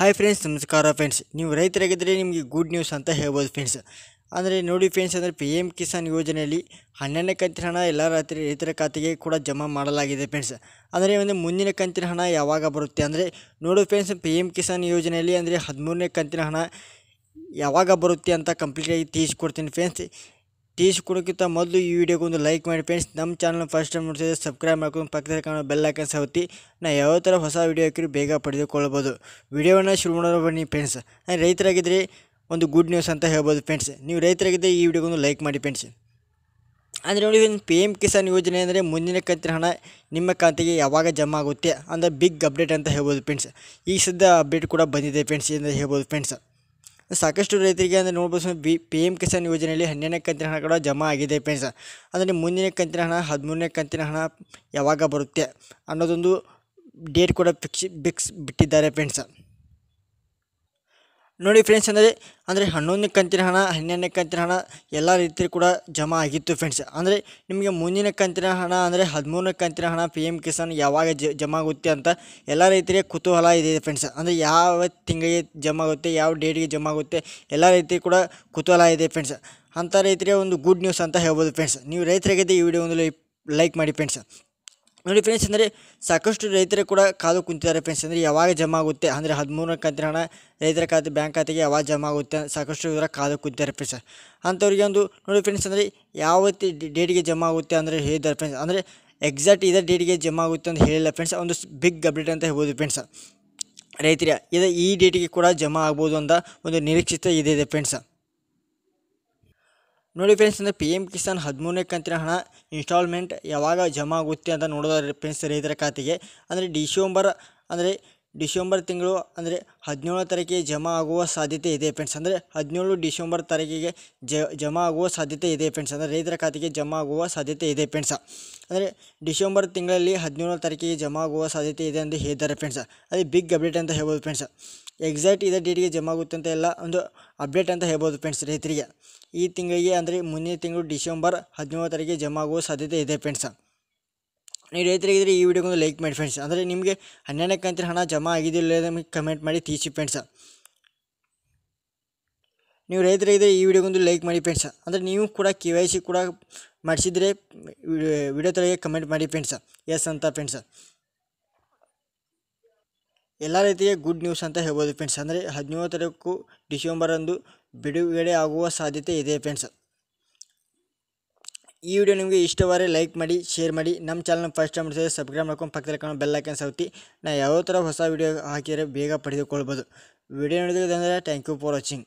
hi friends ನಮಸ್ಕಾರ friends ನೀವು ರೈತರಾಗಿದ್ದರೆ ನಿಮಗೆ ಗುಡ್ ನ್ಯೂಸ್ ಅಂತ ಹೇಳ್ಬೋದು ಫ್ರೆಂಡ್ಸ್ ಅಂದರೆ ನೋಡಿ ಫ್ರೆಂಡ್ಸ್ ಅಂದರೆ ಪಿ ಎಮ್ ಕಿಸಾನ್ ಯೋಜನೆಯಲ್ಲಿ ಹನ್ನೆರಡನೇ ಕಂತಿನ ಹಣ ಎಲ್ಲ ರಾತ್ರಿ ರೈತರ ಖಾತೆಗೆ ಕೂಡ ಜಮಾ ಮಾಡಲಾಗಿದೆ ಫ್ರೆಂಡ್ಸ್ ಅಂದರೆ ಒಂದು ಮುಂದಿನ ಕಂತಿನ ಹಣ ಯಾವಾಗ ಬರುತ್ತೆ ಅಂದರೆ ನೋಡು ಫ್ರೆಂಡ್ಸ್ ಪಿ ಎಮ್ ಕಿಸಾನ್ ಯೋಜನೆಯಲ್ಲಿ ಅಂದರೆ ಹದಿಮೂರನೇ ಕಂತಿನ ಹಣ ಯಾವಾಗ ಬರುತ್ತೆ ಅಂತ ಕಂಪ್ಲೀಟಾಗಿ ತಿಳಿಸ್ಕೊಡ್ತೀನಿ ಫ್ರೆಂಡ್ಸ್ ಟೇಸ್ಟ್ ಕೊಡೋಕ್ಕಿಂತ ಮೊದಲು ಈ ವಿಡಿಯೋಗೆ ಒಂದು ಲೈಕ್ ಮಾಡಿ ಫ್ರೆಂಡ್ಸ್ ನಮ್ಮ ಚಾನಲ್ ಫಸ್ಟ್ ಟೈಮ್ ನೋಡಿದ್ರೆ ಸಬ್ಸ್ಕ್ರೈಬ್ ಮಾಡ್ಕೊಂಡು ಪಕ್ಕದಲ್ಲಿ ಕಾಣೋ ಬೆಲ್ ಹಾಕನ್ಸ್ ಸೌತಿ ನಾ ಯಾವ ಥರ ಹೊಸ ವಿಡಿಯೋ ಹಾಕಿದ್ರು ಬೇಗ ಪಡೆದುಕೊಳ್ಬೋದು ವಿಡಿಯೋವನ್ನು ಶುರು ಮಾಡೋರು ಬನ್ನಿ ಫ್ರೆಂಡ್ಸ್ ರೈತರಾಗಿದ್ದರೆ ಒಂದು ಗುಡ್ ನ್ಯೂಸ್ ಅಂತ ಹೇಳ್ಬೋದು ಫ್ರೆಂಡ್ಸ್ ನೀವು ರೈತರಾಗಿದ್ದರೆ ಈ ವಿಡಿಯೋಗೊಂದು ಲೈಕ್ ಮಾಡಿ ಫ್ರೆಂಡ್ಸ್ ಅಂದರೆ ನೋಡಿ ಪಿ ಎಮ್ ಕಿಸಾನ್ ಯೋಜನೆ ಅಂದರೆ ಮುಂದಿನ ಕಂತಿನ ಹಣ ನಿಮ್ಮ ಖಾತೆಗೆ ಯಾವಾಗ ಜಮಾ ಆಗುತ್ತೆ ಅಂದರೆ ಬಿಗ್ ಅಪ್ಡೇಟ್ ಅಂತ ಹೇಳ್ಬೋದು ಫ್ರೆಂಡ್ಸ್ ಈ ಸದ್ಯ ಅಪ್ಡೇಟ್ ಕೂಡ ಬಂದಿದೆ ಫ್ರೆಂಡ್ಸ್ ಅಂತ ಹೇಳ್ಬೋದು ಫ್ರೆಂಡ್ಸ್ ಸಾಕಷ್ಟು ರೈತರಿಗೆ ಅಂದರೆ ನೋಡ್ಬೋದು ಬಿ ಪಿ ಎಮ್ ಕಿಸಾನ್ ಯೋಜನೆಯಲ್ಲಿ ಹನ್ನೆರಡನೇ ಕಂತಿನ ಹಣ ಕೂಡ ಜಮಾ ಆಗಿದೆ ಫ್ರೆಂಡ್ಸ್ ಅಂದರೆ ಮುಂದಿನ ಕಂತಿನ ಹಣ ಹದಿಮೂರನೇ ಕಂತಿನ ಹಣ ಯಾವಾಗ ಬರುತ್ತೆ ಅನ್ನೋದೊಂದು ಡೇಟ್ ಕೂಡ ಫಿಕ್ಸ್ ಬಿಕ್ಸ್ ಬಿಟ್ಟಿದ್ದಾರೆ ಫ್ರೆಂಡ್ಸ್ ನೋಡಿ ಫ್ರೆಂಡ್ಸ್ ಅಂದರೆ ಅಂದರೆ ಹನ್ನೊಂದನೇ ಕಂತಿನ ಹಣ ಹನ್ನೆರಡನೇ ಕಂತಿನ ಹಣ ಎಲ್ಲ ರೀತಿ ಕೂಡ ಜಮಾ ಆಗಿತ್ತು ಫ್ರೆಂಡ್ಸ್ ಅಂದರೆ ನಿಮಗೆ ಮುಂದಿನ ಕಂತಿನ ಹಣ ಅಂದರೆ ಹದಿಮೂರನೇ ಕಂತಿನ ಹಣ ಪಿ ಎಮ್ ಕಿಸಾನ್ ಯಾವಾಗ ಜಮಾ ಆಗುತ್ತೆ ಅಂತ ಎಲ್ಲ ರೈತರಿಗೆ ಕುತೂಹಲ ಇದೆ ಫ್ರೆಂಡ್ಸ್ ಅಂದರೆ ಯಾವ ತಿಂಗಳಿಗೆ ಜಮಾ ಆಗುತ್ತೆ ಯಾವ ಡೇಟ್ಗೆ ಜಮಾ ಆಗುತ್ತೆ ಎಲ್ಲ ರೈತರಿಗೆ ಕೂಡ ಕುತೂಹಲ ಇದೆ ಫ್ರೆಂಡ್ಸ್ ಅಂಥ ರೈತರಿಗೆ ಒಂದು ಗುಡ್ ನ್ಯೂಸ್ ಅಂತ ಹೇಳ್ಬೋದು ಫ್ರೆಂಡ್ಸ್ ನೀವು ರೈತರಿಗೆ ಈ ವಿಡಿಯೋ ಒಂದು ಲೈಕ್ ಮಾಡಿ ಫ್ರೆಂಡ್ಸ್ ನೋಡಿ ಫ್ರೆಂಡ್ಸ್ ಅಂದರೆ ಸಾಕಷ್ಟು ರೈತರು ಕೂಡ ಕಾದು ಕುಂತಿದ್ದಾರೆ ಫ್ರೆಂಡ್ಸ್ ಅಂದರೆ ಯಾವಾಗ ಜಮಾ ಆಗುತ್ತೆ ಅಂದರೆ ಹದಿಮೂರನೇ ಕಂತಿನ ಹಣ ರೈತರ ಖಾತೆ ಬ್ಯಾಂಕ್ ಖಾತೆಗೆ ಯಾವಾಗ ಜಮಾ ಆಗುತ್ತೆ ಸಾಕಷ್ಟು ಇವರ ಕಾದು ಕುಂತಿದ್ದಾರೆ ಫ್ರೆಂಡ್ಸ್ ಅಂಥವ್ರಿಗೆ ಒಂದು ನೋಡಿ ಫ್ರೆಂಡ್ಸ್ ಅಂದರೆ ಯಾವತ್ತಿ ಡೇಟ್ಗೆ ಜಮಾ ಆಗುತ್ತೆ ಅಂದರೆ ಹೇಳಿದ್ದಾರೆ ಫ್ರೆಂಡ್ಸ್ ಅಂದರೆ ಎಕ್ಸಾಕ್ಟ್ ಇದೇ ಡೇಟಿಗೆ ಜಮಾ ಆಗುತ್ತೆ ಅಂತ ಹೇಳಿಲ್ಲ ಫ್ರೆಂಡ್ಸ್ ಒಂದು ಬಿಗ್ ಅಪ್ಡೇಟ್ ಅಂತ ಹೇಳ್ಬೋದು ಫ್ರೆಂಡ್ಸ್ ರೈತರ ಇದೇ ಈ ಡೇಟಿಗೆ ಕೂಡ ಜಮಾ ಆಗ್ಬೋದು ಅಂತ ಒಂದು ನಿರೀಕ್ಷಿತ ಇದೆ ಫ್ರೆಂಡ್ಸ್ ನೋಡಿ ಫ್ರೆಂಡ್ಸ್ ಅಂದರೆ ಪಿ ಎಮ್ ಕಿಸಾನ್ ಹದಿಮೂರನೇ ಕಂತಿನ ಹಣ ಇನ್ಸ್ಟಾಲ್ಮೆಂಟ್ ಯಾವಾಗ ಜಮಾ ಆಗುತ್ತೆ ಅಂತ ನೋಡೋದಾದ್ರೆ ಫ್ರೆಂಡ್ಸ್ ರೈತರ ಖಾತೆಗೆ ಅಂದರೆ ಡಿಸೆಂಬರ್ ಅಂದರೆ ಡಿಸೆಂಬರ್ ತಿಂಗಳು ಅಂದರೆ ಹದಿನೇಳನೇ ತಾರೀಕಿಗೆ ಜಮಾ ಆಗುವ ಸಾಧ್ಯತೆ ಇದೆ ಫ್ರೆಂಡ್ಸ್ ಅಂದರೆ ಹದಿನೇಳು ಡಿಸೆಂಬರ್ ತಾರೀಕಿಗೆ ಜಮಾ ಆಗುವ ಸಾಧ್ಯತೆ ಇದೆ ಫ್ರೆಂಡ್ಸ್ ಅಂದರೆ ರೈತರ ಖಾತೆಗೆ ಜಮಾ ಆಗುವ ಸಾಧ್ಯತೆ ಇದೆ ಫ್ರೆಂಡ್ಸ್ ಅಂದರೆ ಡಿಸೆಂಬರ್ ತಿಂಗಳಲ್ಲಿ ಹದಿನೇಳನೇ ತಾರೀಕಿಗೆ ಜಮಾ ಆಗುವ ಸಾಧ್ಯತೆ ಇದೆ ಅಂತ ಹೇಳಿದ್ದಾರೆ ಫ್ರೆಂಡ್ಸ್ ಅದೇ ಬಿಗ್ ಅಪ್ಡೇಟ್ ಅಂತ ಹೇಳ್ಬೋದು ಫ್ರೆಂಡ್ಸ್ ಎಕ್ಸಾಕ್ಟ್ ಇದೇ ಡೇಟಿಗೆ ಜಮಾ ಆಗುತ್ತೆ ಅಂತ ಎಲ್ಲ ಒಂದು ಅಪ್ಡೇಟ್ ಅಂತ ಹೇಳ್ಬೋದು ಫ್ರೆಂಡ್ಸ್ ರೈತರಿಗೆ ಈ ತಿಂಗಳಿಗೆ ಅಂದರೆ ಮುಂದಿನ ತಿಂಗಳು ಡಿಸೆಂಬರ್ ಹದಿನೇಳು ತಾರೀಕಿಗೆ ಜಮ ಆಗುವ ಸಾಧ್ಯತೆ ಇದೆ ಫ್ರೆಂಡ್ಸ್ ನೀವು ರೈತರಿಗಿದ್ರೆ ಈ ವಿಡಿಯೋಗೊಂದು ಲೈಕ್ ಮಾಡಿ ಫ್ರೆಂಡ್ಸ್ ಅಂದರೆ ನಿಮಗೆ ಹನ್ನೆರಡು ಕಂತಿನ ಹಣ ಜಮಾ ಆಗಿದ್ದಿಲ್ಲ ನಿಮಗೆ ಕಮೆಂಟ್ ಮಾಡಿ ತಿಳಿಸಿ ಫ್ರೆಂಡ್ಸ್ ನೀವು ರೈತರಿಗಿದ್ರೆ ಈ ವಿಡಿಯೋಗೊಂದು ಲೈಕ್ ಮಾಡಿ ಫ್ರೆಂಡ್ಸ್ ಅಂದರೆ ನೀವು ಕೂಡ ಕೆ ವೈ ಸಿ ಕೂಡ ಮಾಡಿಸಿದರೆ ವಿಡಿಯೋ ತೊಳಗೆ ಕಮೆಂಟ್ ಮಾಡಿ ಫ್ರೆಂಡ್ಸ್ ಎಸ್ ಅಂತ ಫ್ರೆಂಡ್ಸ್ ಎಲ್ಲ ರೀತಿಯ ಗುಡ್ ನ್ಯೂಸ್ ಅಂತ ಹೇಳ್ಬೋದು ಫ್ರೆಂಡ್ಸ್ ಅಂದರೆ ಹದಿನೇಳು ತಾರೀಕು ಡಿಸೆಂಬರಂದು ಬಿಡುಗಡೆ ಆಗುವ ಸಾಧ್ಯತೆ ಇದೆ ಫ್ರೆಂಡ್ಸ್ ಈ ವಿಡಿಯೋ ನಿಮಗೆ ಇಷ್ಟವಾದರೆ ಲೈಕ್ ಮಾಡಿ ಶೇರ್ ಮಾಡಿ ನಮ್ಮ ಚಾನಲ್ ಫಸ್ಟ್ ಟೈಮ್ ಮಾಡಿಸಿದ್ರೆ ಸಬ್ಸ್ಕ್ರೈಬ್ ಮಾಡ್ಕೊಂಡು ಪಕ್ಕದಲ್ಲಿ ಕಾಣೋ ಬೆಲ್ ಐಕನ್ ಸೌತಿ ನಾ ಯಾವ ಥರ ಹೊಸ ವೀಡಿಯೋ ಹಾಕಿದರೆ ಬೇಗ ಪಡೆದುಕೊಳ್ಬೋದು ವಿಡಿಯೋ ನೋಡಿದ್ರೆ ಥ್ಯಾಂಕ್ ಯು ಫಾರ್ ವಾಚಿಂಗ್